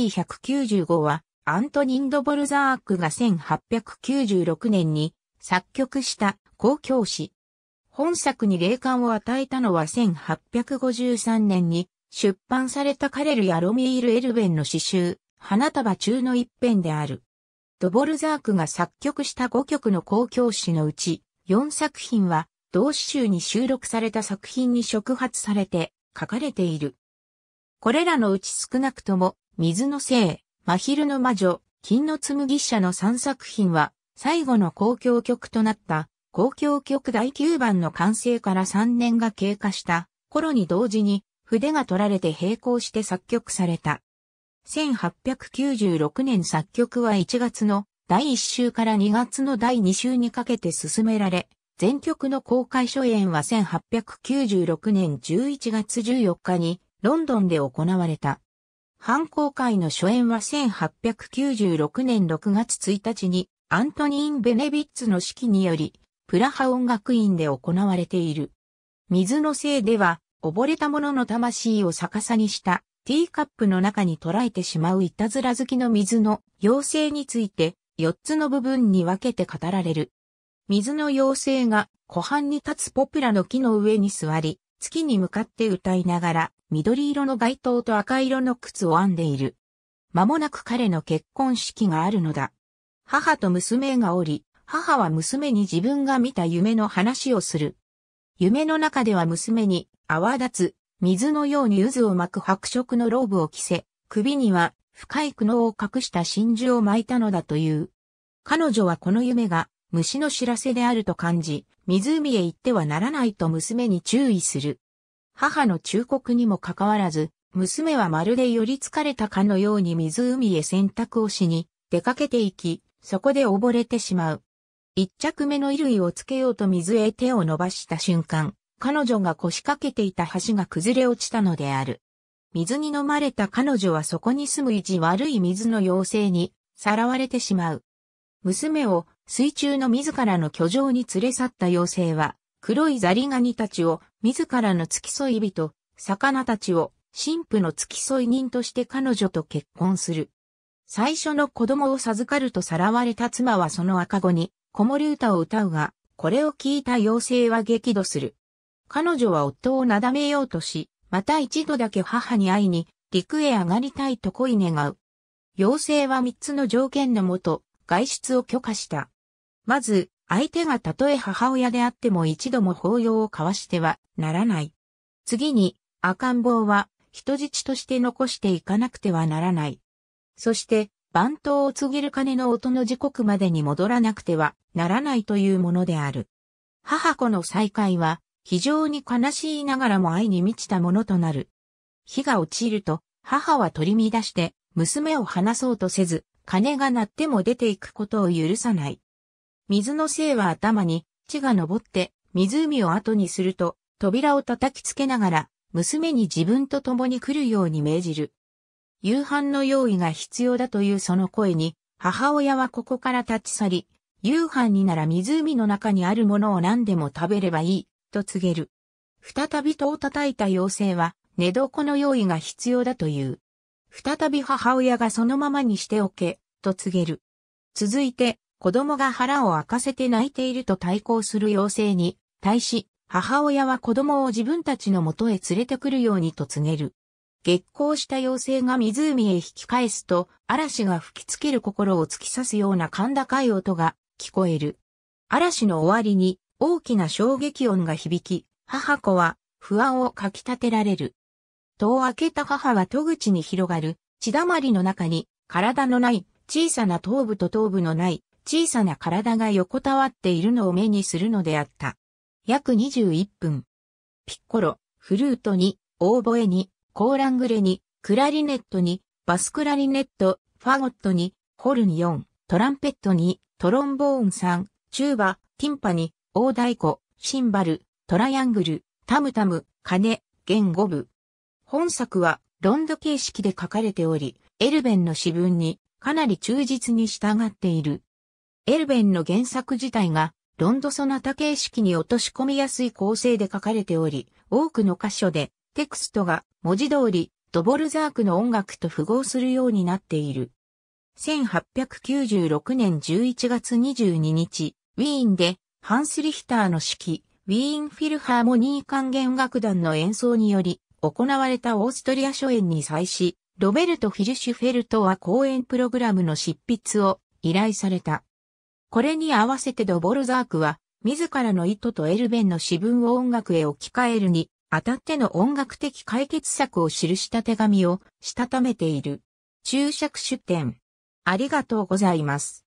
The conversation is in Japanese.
195は、アントニン・ド・ボルザークが1896年に作曲した公共詩。本作に霊感を与えたのは1853年に出版されたカレル・ヤロミール・エルベンの詩集、花束中の一編である。ドボルザークが作曲した5曲の公共詩のうち、4作品は同詩集に収録された作品に触発されて書かれている。これらのうち少なくとも水の精、真昼の魔女、金の紬者の3作品は、最後の公共曲となった公共曲第9番の完成から3年が経過した頃に同時に筆が取られて並行して作曲された。1896年作曲は1月の第1週から2月の第2週にかけて進められ、全曲の公開初演は1896年11月14日にロンドンで行われた。反抗会の初演は1896年6月1日にアントニーン・ベネビッツの指揮により、プラハ音楽院で行われている。水のせいでは、溺れた者の魂を逆さにしたティーカップの中に捉えてしまういたずら好きの水の妖精について、4つの部分に分けて語られる。水の妖精が湖畔に立つポプラの木の上に座り、月に向かって歌いながら、緑色の街灯と赤色の靴を編んでいる。間もなく彼の結婚式があるのだ。母と娘がおり、母は娘に自分が見た夢の話をする。夢の中では娘に泡立つ、水のように渦を巻く白色のローブを着せ、首には深い苦悩を隠した真珠を巻いたのだという。彼女はこの夢が虫の知らせであると感じ、湖へ行ってはならないと娘に注意する。母の忠告にもかかわらず、娘はまるで寄りつかれたかのように湖へ洗濯をしに、出かけていき、そこで溺れてしまう。一着目の衣類をつけようと水へ手を伸ばした瞬間、彼女が腰掛けていた橋が崩れ落ちたのである。水に飲まれた彼女はそこに住む意地悪い水の妖精に、さらわれてしまう。娘を水中の自らの居城に連れ去った妖精は、黒いザリガニたちを自らの付き添い人、魚たちを神父の付き添い人として彼女と結婚する。最初の子供を授かるとさらわれた妻はその赤子に、子守歌を歌うが、これを聞いた妖精は激怒する。彼女は夫をなだめようとし、また一度だけ母に会いに、陸へ上がりたいと恋願う。妖精は三つの条件のもと、外出を許可した。まず、相手がたとえ母親であっても一度も抱擁を交わしてはならない。次に、赤ん坊は人質として残していかなくてはならない。そして、番頭を告げる鐘の音の時刻までに戻らなくてはならないというものである。母子の再会は、非常に悲しいながらも愛に満ちたものとなる。日が落ちると、母は取り乱して、娘を離そうとせず、鐘が鳴っても出ていくことを許さない。水の精は頭に、血が昇って、湖を後にすると、扉を叩きつけながら、娘に自分と共に来るように命じる。夕飯の用意が必要だというその声に、母親はここから立ち去り、夕飯になら湖の中にあるものを何でも食べればいい、と告げる。再び戸を叩いた妖精は、寝床の用意が必要だという。再び母親がそのままにしておけ、と告げる。続いて、子供が腹を開かせて泣いていると対抗する妖精に、対し、母親は子供を自分たちの元へ連れてくるようにと告げる。激光した妖精が湖へ引き返すと、嵐が吹きつける心を突き刺すような甲高い音が聞こえる。嵐の終わりに大きな衝撃音が響き、母子は不安をかき立てられる。戸を開けた母は戸口に広がる、血だまりの中に、体のない、小さな頭部と頭部のない、小さな体が横たわっているのを目にするのであった。約21分。ピッコロ、フルートに、オーボエに、コーラングレに、クラリネットに、バスクラリネット、ファゴットに、ホルン4、トランペットに、トロンボーン3、チューバ、ティンパに、大太鼓、シンバル、トライアングル、タムタム、カネ、ゲン5部。本作は、ロンド形式で書かれており、エルベンの詩文に、かなり忠実に従っている。エルベンの原作自体が、ロンドソナタ形式に落とし込みやすい構成で書かれており、多くの箇所で、テクストが文字通り、ドボルザークの音楽と符合するようになっている。1896年11月22日、ウィーンで、ハンス・リヒターの指揮、ウィーン・フィルハーモニー管弦楽団の演奏により、行われたオーストリア初演に際し、ロベルト・フィルシュフェルトは公演プログラムの執筆を依頼された。これに合わせてドボルザークは、自らの意図とエルベンの詩文を音楽へ置き換えるに、あたっての音楽的解決策を記した手紙を、したためている。注釈出典。ありがとうございます。